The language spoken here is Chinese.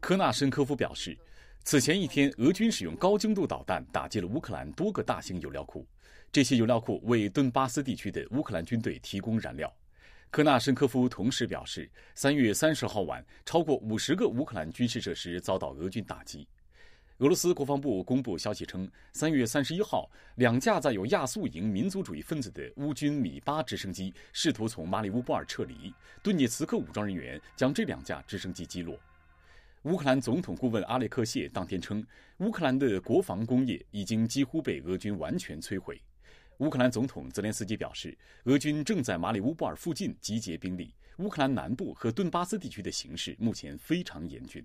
科纳申科夫表示，此前一天，俄军使用高精度导弹打击了乌克兰多个大型油料库，这些油料库为顿巴斯地区的乌克兰军队提供燃料。科纳申科夫同时表示，3月30号晚，超过50个乌克兰军事设施遭到俄军打击。俄罗斯国防部公布消息称，3月31号，两架载有亚速营民族主义分子的乌军米八直升机试图从马里乌波尔撤离，顿涅茨克武装人员将这两架直升机击落。乌克兰总统顾问阿列克谢当天称，乌克兰的国防工业已经几乎被俄军完全摧毁。乌克兰总统泽连斯基表示，俄军正在马里乌波尔附近集结兵力，乌克兰南部和顿巴斯地区的形势目前非常严峻。